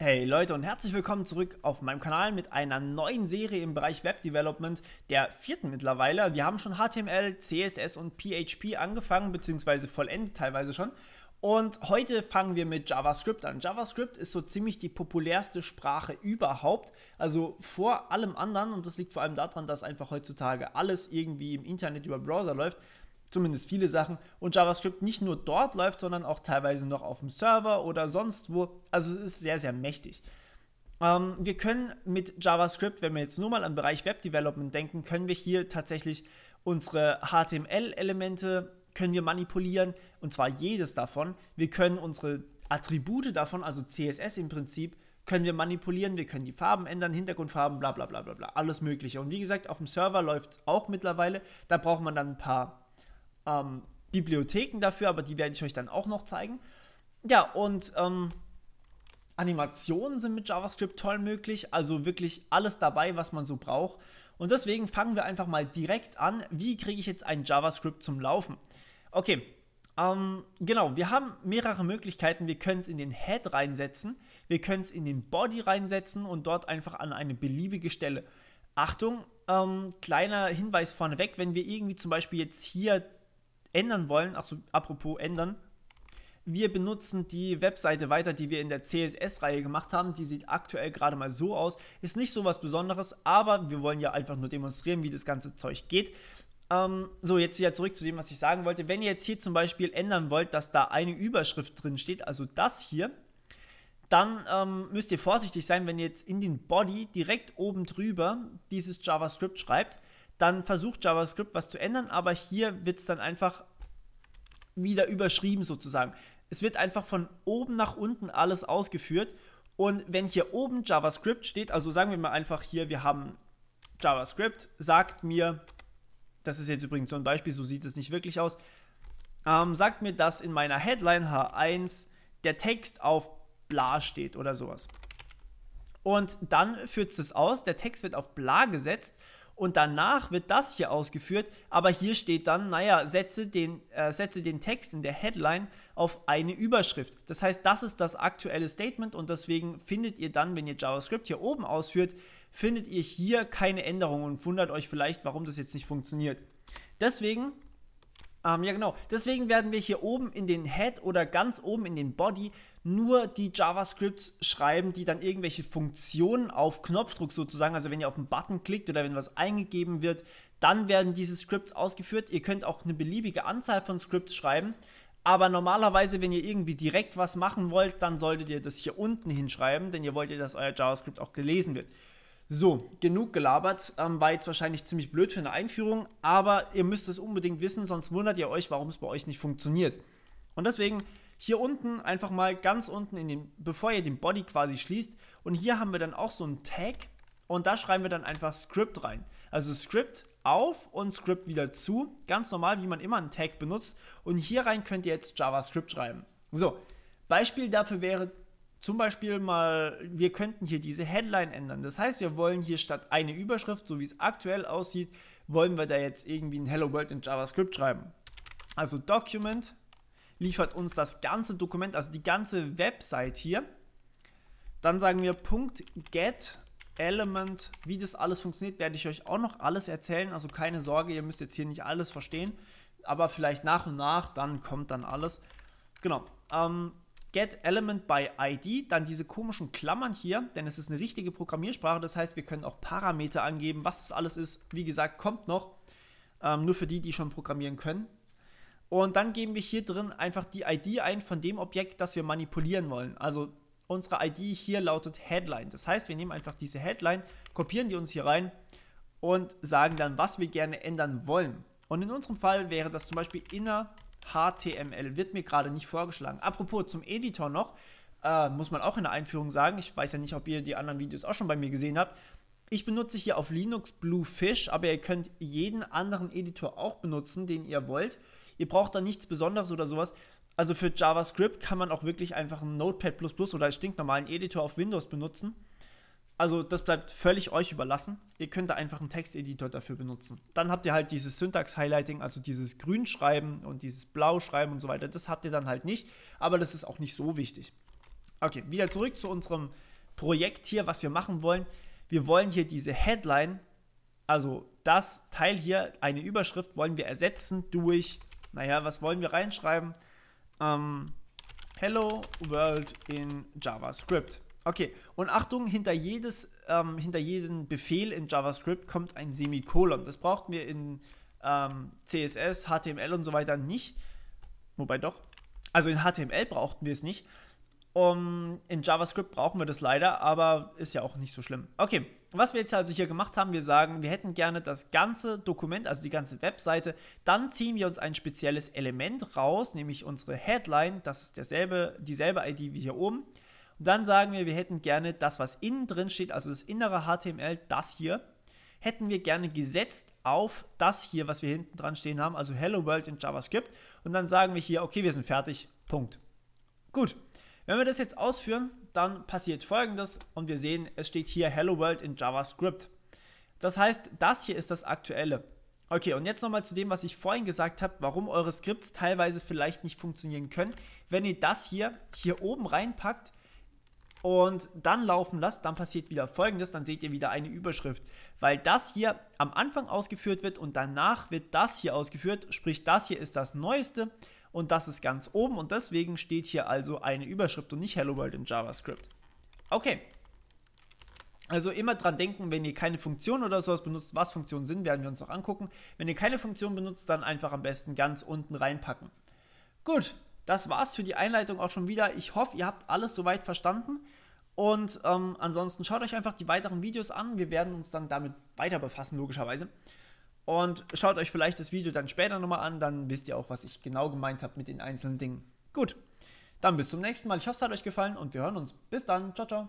Hey Leute und herzlich willkommen zurück auf meinem Kanal mit einer neuen Serie im Bereich Web Development, der vierten mittlerweile. Wir haben schon HTML, CSS und PHP angefangen, beziehungsweise vollendet teilweise schon. Und heute fangen wir mit JavaScript an. JavaScript ist so ziemlich die populärste Sprache überhaupt, also vor allem anderen. Und das liegt vor allem daran, dass einfach heutzutage alles irgendwie im Internet über Browser läuft zumindest viele Sachen, und JavaScript nicht nur dort läuft, sondern auch teilweise noch auf dem Server oder sonst wo. Also es ist sehr, sehr mächtig. Ähm, wir können mit JavaScript, wenn wir jetzt nur mal am Bereich Web Development denken, können wir hier tatsächlich unsere HTML-Elemente können wir manipulieren und zwar jedes davon. Wir können unsere Attribute davon, also CSS im Prinzip, können wir manipulieren, wir können die Farben ändern, Hintergrundfarben, bla bla bla bla bla, alles Mögliche. Und wie gesagt, auf dem Server läuft es auch mittlerweile. Da braucht man dann ein paar ähm, Bibliotheken dafür, aber die werde ich euch dann auch noch zeigen. Ja, und ähm, Animationen sind mit JavaScript toll möglich, also wirklich alles dabei, was man so braucht. Und deswegen fangen wir einfach mal direkt an, wie kriege ich jetzt ein JavaScript zum Laufen? Okay, ähm, genau, wir haben mehrere Möglichkeiten. Wir können es in den Head reinsetzen, wir können es in den Body reinsetzen und dort einfach an eine beliebige Stelle. Achtung, ähm, kleiner Hinweis vorneweg, wenn wir irgendwie zum Beispiel jetzt hier ändern wollen, achso, apropos ändern, wir benutzen die Webseite weiter, die wir in der CSS-Reihe gemacht haben. Die sieht aktuell gerade mal so aus. Ist nicht so was Besonderes, aber wir wollen ja einfach nur demonstrieren, wie das ganze Zeug geht. Ähm, so, jetzt wieder zurück zu dem, was ich sagen wollte. Wenn ihr jetzt hier zum Beispiel ändern wollt, dass da eine Überschrift drin steht, also das hier, dann ähm, müsst ihr vorsichtig sein, wenn ihr jetzt in den Body direkt oben drüber dieses JavaScript schreibt, dann versucht JavaScript was zu ändern, aber hier wird es dann einfach wieder überschrieben sozusagen. Es wird einfach von oben nach unten alles ausgeführt und wenn hier oben JavaScript steht, also sagen wir mal einfach hier, wir haben JavaScript, sagt mir, das ist jetzt übrigens so ein Beispiel, so sieht es nicht wirklich aus, ähm, sagt mir, dass in meiner Headline H1 der Text auf bla steht oder sowas. Und dann führt es aus, der Text wird auf bla gesetzt und danach wird das hier ausgeführt, aber hier steht dann, naja, setze den, äh, setze den Text in der Headline auf eine Überschrift. Das heißt, das ist das aktuelle Statement und deswegen findet ihr dann, wenn ihr JavaScript hier oben ausführt, findet ihr hier keine Änderungen und wundert euch vielleicht, warum das jetzt nicht funktioniert. Deswegen ähm, ja, genau. Deswegen werden wir hier oben in den Head oder ganz oben in den Body nur die JavaScripts schreiben, die dann irgendwelche Funktionen auf Knopfdruck sozusagen, also wenn ihr auf einen Button klickt oder wenn was eingegeben wird, dann werden diese Scripts ausgeführt. Ihr könnt auch eine beliebige Anzahl von Scripts schreiben. Aber normalerweise, wenn ihr irgendwie direkt was machen wollt, dann solltet ihr das hier unten hinschreiben, denn ihr wollt ja, dass euer JavaScript auch gelesen wird. So, genug gelabert. Ähm, war jetzt wahrscheinlich ziemlich blöd für eine Einführung, aber ihr müsst es unbedingt wissen, sonst wundert ihr euch, warum es bei euch nicht funktioniert. Und deswegen hier unten einfach mal ganz unten in den, bevor ihr den Body quasi schließt. Und hier haben wir dann auch so einen Tag und da schreiben wir dann einfach Script rein. Also Script auf und Script wieder zu. Ganz normal, wie man immer einen Tag benutzt. Und hier rein könnt ihr jetzt JavaScript schreiben. So, Beispiel dafür wäre zum Beispiel mal, wir könnten hier diese Headline ändern. Das heißt, wir wollen hier statt eine Überschrift, so wie es aktuell aussieht, wollen wir da jetzt irgendwie ein Hello World in JavaScript schreiben. Also Document liefert uns das ganze Dokument, also die ganze Website hier. Dann sagen wir Punkt get element. Wie das alles funktioniert, werde ich euch auch noch alles erzählen. Also keine Sorge, ihr müsst jetzt hier nicht alles verstehen. Aber vielleicht nach und nach, dann kommt dann alles. Genau. Ähm, get element by ID, dann diese komischen Klammern hier, denn es ist eine richtige Programmiersprache, das heißt, wir können auch Parameter angeben, was das alles ist. Wie gesagt, kommt noch, ähm, nur für die, die schon programmieren können. Und dann geben wir hier drin einfach die ID ein von dem Objekt, das wir manipulieren wollen. Also unsere ID hier lautet Headline. Das heißt, wir nehmen einfach diese Headline, kopieren die uns hier rein und sagen dann, was wir gerne ändern wollen. Und in unserem Fall wäre das zum Beispiel inner HTML wird mir gerade nicht vorgeschlagen. Apropos zum Editor noch, äh, muss man auch in der Einführung sagen, ich weiß ja nicht, ob ihr die anderen Videos auch schon bei mir gesehen habt. Ich benutze hier auf Linux Bluefish, aber ihr könnt jeden anderen Editor auch benutzen, den ihr wollt. Ihr braucht da nichts Besonderes oder sowas. Also für JavaScript kann man auch wirklich einfach einen Notepad oder einen stinknormalen Editor auf Windows benutzen. Also das bleibt völlig euch überlassen. Ihr könnt da einfach einen Texteditor dafür benutzen. Dann habt ihr halt dieses Syntax-Highlighting, also dieses Grünschreiben und dieses Blauschreiben und so weiter. Das habt ihr dann halt nicht, aber das ist auch nicht so wichtig. Okay, wieder zurück zu unserem Projekt hier, was wir machen wollen. Wir wollen hier diese Headline, also das Teil hier, eine Überschrift, wollen wir ersetzen durch, naja, was wollen wir reinschreiben? Ähm, Hello World in JavaScript. Okay, und Achtung, hinter, jedes, ähm, hinter jeden Befehl in JavaScript kommt ein Semikolon. Das brauchten wir in ähm, CSS, HTML und so weiter nicht. Wobei doch. Also in HTML brauchten wir es nicht. Um, in JavaScript brauchen wir das leider, aber ist ja auch nicht so schlimm. Okay, was wir jetzt also hier gemacht haben, wir sagen, wir hätten gerne das ganze Dokument, also die ganze Webseite. Dann ziehen wir uns ein spezielles Element raus, nämlich unsere Headline. Das ist derselbe, dieselbe ID wie hier oben dann sagen wir, wir hätten gerne das, was innen drin steht, also das innere HTML, das hier, hätten wir gerne gesetzt auf das hier, was wir hinten dran stehen haben, also Hello World in JavaScript. Und dann sagen wir hier, okay, wir sind fertig, Punkt. Gut, wenn wir das jetzt ausführen, dann passiert folgendes und wir sehen, es steht hier Hello World in JavaScript. Das heißt, das hier ist das aktuelle. Okay, und jetzt nochmal zu dem, was ich vorhin gesagt habe, warum eure Skripts teilweise vielleicht nicht funktionieren können. Wenn ihr das hier hier oben reinpackt, und dann laufen lasst, dann passiert wieder folgendes, dann seht ihr wieder eine Überschrift, weil das hier am Anfang ausgeführt wird und danach wird das hier ausgeführt, sprich das hier ist das neueste und das ist ganz oben und deswegen steht hier also eine Überschrift und nicht Hello World in JavaScript. Okay. Also immer dran denken, wenn ihr keine Funktion oder sowas benutzt, was Funktionen sind, werden wir uns noch angucken. Wenn ihr keine Funktion benutzt, dann einfach am besten ganz unten reinpacken. Gut, das war's für die Einleitung auch schon wieder. Ich hoffe, ihr habt alles soweit verstanden. Und ähm, ansonsten schaut euch einfach die weiteren Videos an. Wir werden uns dann damit weiter befassen, logischerweise. Und schaut euch vielleicht das Video dann später nochmal an, dann wisst ihr auch, was ich genau gemeint habe mit den einzelnen Dingen. Gut, dann bis zum nächsten Mal. Ich hoffe, es hat euch gefallen und wir hören uns. Bis dann. Ciao, ciao.